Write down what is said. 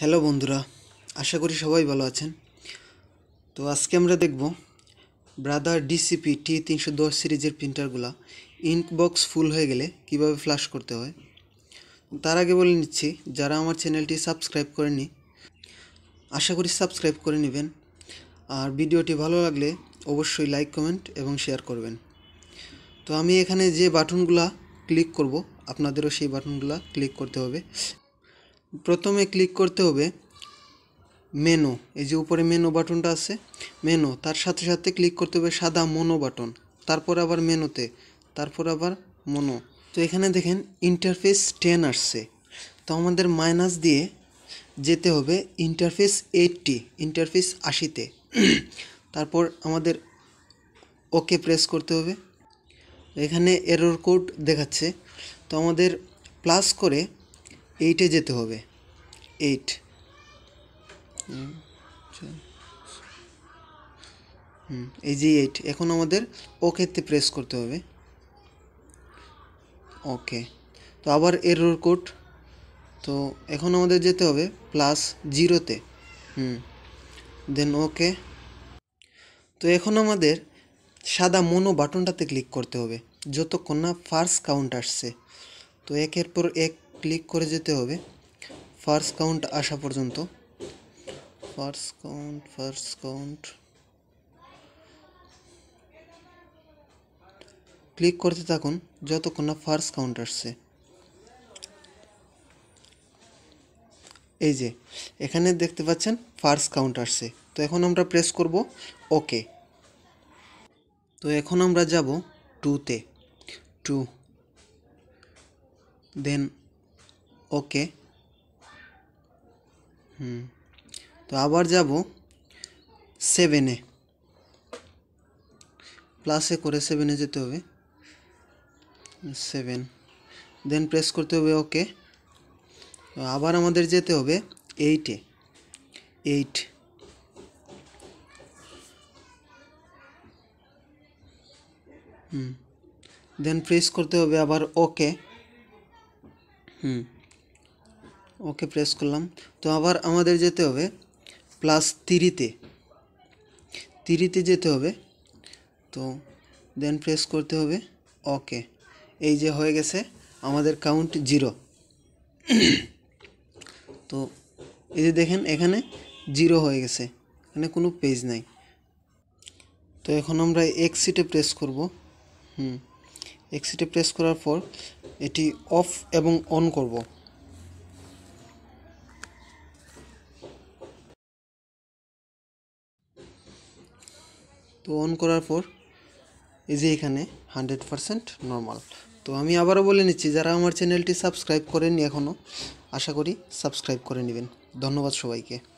Hello বন্ধুরা আশা করি সবাই ভালো আছেন তো আজকে আমরা দেখব ব্রাদার ডিসিপি টি তিনশো দশ সিরিজের প্রিন্টারগুলো ইঙ্ক বক্স ফুল হয়ে গেলে কিভাবে ফ্লাশ করতে হয় তার আগে বলে নিচ্ছি যারা আমার চ্যানেলটি সাবস্ক্রাইব করেনি আশা করি সাবস্ক্রাইব করে নেবেন আর ভিডিওটি ভালো লাগলে অবশ্যই লাইক কমেন্ট এবং শেয়ার করবেন তো আমি এখানে যে বাটনগুলা ক্লিক করব আপনাদেরও সেই বাটনগুলা ক্লিক করতে হবে প্রথমে ক্লিক করতে হবে মেনু এই যে উপরে মেনু বাটনটা আছে মেনু তার সাথে সাথে ক্লিক করতে হবে সাদা মনো বাটন তারপর আবার মেনুতে তারপর আবার মনো তো এখানে দেখেন ইন্টারফেস টেন আসছে তো আমাদের মাইনাস দিয়ে যেতে হবে ইন্টারফেস এইটটি ইন্টারফেস আশিতে তারপর আমাদের ওকে প্রেস করতে হবে এখানে এরর কোড দেখাচ্ছে তো আমাদের প্লাস করে এইটে যেতে হবে এইট আচ্ছা। হুম এই যে এইট এখন আমাদের ওকেতে প্রেস করতে হবে ওকে তো আবার এরর কোড তো এখন আমাদের যেতে হবে প্লাস জিরোতে হুম দেন ওকে তো এখন আমাদের সাদা মনো বাটনটাতে ক্লিক করতে হবে যতক্ষণ না ফার্স্ট কাউন্ট আসছে তো একের পর এক ক্লিক করে যেতে হবে ফার্স্ট কাউন্ট আসা পর্যন্ত first count first count click করতে থাকুন যতক্ষণ না ফার্স্ট কাউন্ট আসছে এই যে এখানে দেখতে পাচ্ছেন ফার্স্ট কাউন্ট আসছে তো এখন আমরা প্রেস করব ওকে তো এখন আমরা যাব টুতে টু দেন ওকে হুম তো আবার যাব সেভেনে প্লাসে করে সেভেনে যেতে হবে সেভেন দেন প্রেস করতে হবে ওকে আবার আমাদের যেতে হবে এইটে এইট হুম দেন প্রেস করতে হবে আবার ওকে হুম ওকে প্রেস করলাম তো আবার আমাদের যেতে হবে প্লাস তিরিতে তিরিতে যেতে হবে তো দেন প্রেস করতে হবে ওকে এই যে হয়ে গেছে আমাদের কাউন্ট জিরো তো এই যে দেখেন এখানে জিরো হয়ে গেছে এখানে কোনো পেজ নাই তো এখন আমরা এক্সিটে প্রেস করব হুম এক্সিটে প্রেস করার পর এটি অফ এবং অন করব তো অন করার পর এই যে এখানে হানড্রেড পারসেন্ট নর্মাল তো আমি আবারও বলে নিচ্ছি যারা আমার চ্যানেলটি সাবস্ক্রাইব করেনি এখনও আশা করি সাবস্ক্রাইব করে নেবেন ধন্যবাদ সবাইকে